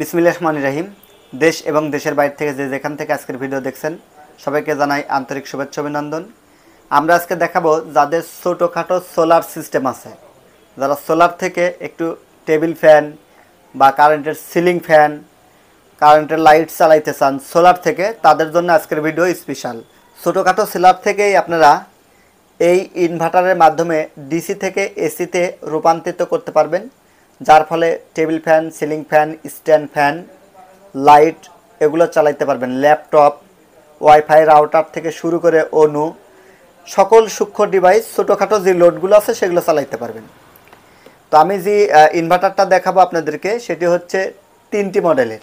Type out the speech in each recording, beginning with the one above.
বিসমিল্লা রহমান রাহিম দেশ এবং দেশের বাইরে থেকে যে যেখান থেকে আজকের ভিডিও দেখছেন সবাইকে জানাই আন্তরিক শুভেচ্ছা অভিনন্দন আমরা আজকে দেখাবো যাদের ছোটোখাটো সোলার সিস্টেম আছে যারা সোলার থেকে একটু টেবিল ফ্যান বা কারেন্টের সিলিং ফ্যান কারেন্টের লাইট চালাইতে চান সোলার থেকে তাদের জন্য আজকের ভিডিও স্পেশাল ছোটোখাটো সোলার থেকেই আপনারা এই ইনভার্টারের মাধ্যমে ডিসি থেকে এসিতে রূপান্তরিত করতে পারবেন যার ফলে table fan ceiling fan stand fan light এগুলো চালাইতে পারবেন ল্যাপটপ ওয়াইফাই রাউটার থেকে শুরু করে অনু সকল সূক্ষ্ম ডিভাইস ছোটোখাটো যে লোডগুলো আছে সেগুলো চালাইতে পারবেন তো আমি যে ইনভার্টারটা দেখাবো আপনাদেরকে সেটি হচ্ছে তিনটি মডেলের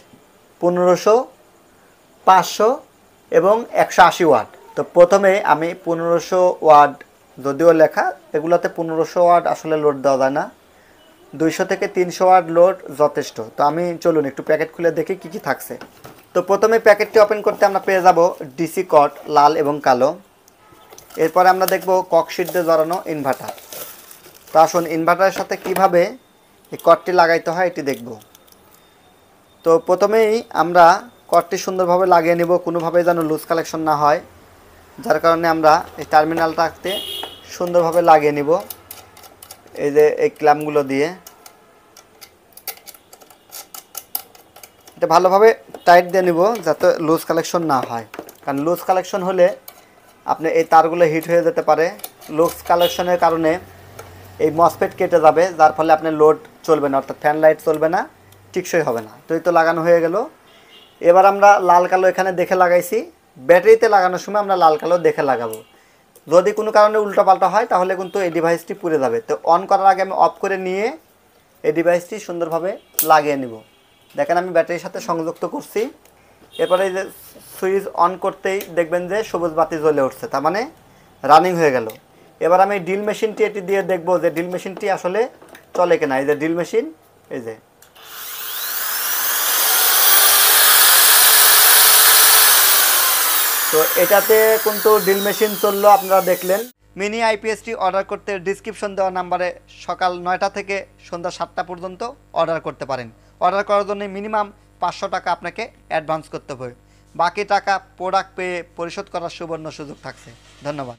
পনেরোশো পাঁচশো এবং একশো আশি ওয়াট তো প্রথমে আমি পনেরোশো ওয়াট যদিও লেখা এগুলোতে পনেরোশো ওয়াট আসলে লোড দেওয়া যায় না দুইশো থেকে তিনশো ওয়াট লোড যথেষ্ট তো আমি চলুন একটু প্যাকেট খুলে দেখি কি কি থাকছে তো প্রথমে প্যাকেটটি ওপেন করতে আমরা পেয়ে যাব ডিসি কট লাল এবং কালো এরপরে আমরা দেখব ককশিট জড়ানো ইনভার্টার তো আসুন ইনভার্টারের সাথে কিভাবে এই কটটি লাগাইতে হয় এটি দেখব তো প্রথমেই আমরা কটটি সুন্দরভাবে লাগিয়ে নেব কোনোভাবে যেন লুজ কালেকশন না হয় যার কারণে আমরা এই আঁকতে সুন্দরভাবে লাগিয়ে নেব এই যে এই ক্ল্যাম্পগুলো দিয়ে এটা ভালোভাবে টাইট দিয়ে নিব যাতে লুজ কালেকশন না হয় কারণ লুজ কালেকশন হলে আপনি এই তারগুলো হিট হয়ে যেতে পারে লুজ কালেকশনের কারণে এই মসপেট কেটে যাবে যার ফলে আপনার লোড চলবে না অর্থাৎ ফ্যান লাইট চলবে না টিকসই হবে না তো এই তো লাগানো হয়ে গেল এবার আমরা লাল কালো এখানে দেখে লাগাইছি ব্যাটারিতে লাগানোর সময় আমরা লাল কালো দেখে লাগাবো যদি কোনো কারণে উল্টোপাল্টা হয় তাহলে কিন্তু এই ডিভাইসটি পুড়ে যাবে তো অন করার আগে আমি অফ করে নিয়ে এই ডিভাইসটি সুন্দরভাবে লাগিয়ে নেব দেখেন আমি ব্যাটারির সাথে সংযুক্ত করছি এরপরে এই যে সুইচ অন করতেই দেখবেন যে সবুজ বাতি জ্বলে উঠছে তার মানে রানিং হয়ে গেল এবার আমি ড্রিল মেশিনটি এটি দিয়ে দেখব যে ড্রিল মেশিনটি আসলে চলে কিনা এই যে ড্রিল মেশিন এই যে তো এটাতে কিন্তু ড্রিল মেশিন চললো আপনারা দেখলেন মিনি আইপিএসটি অর্ডার করতে ডিসক্রিপশন দেওয়া নাম্বারে সকাল নয়টা থেকে সন্ধ্যা সাতটা পর্যন্ত অর্ডার করতে পারেন অর্ডার করার জন্য মিনিমাম পাঁচশো টাকা আপনাকে অ্যাডভান্স করতে হবে বাকি টাকা প্রোডাক্ট পেয়ে পরিশোধ করার সুবর্ণ সুযোগ থাকছে ধন্যবাদ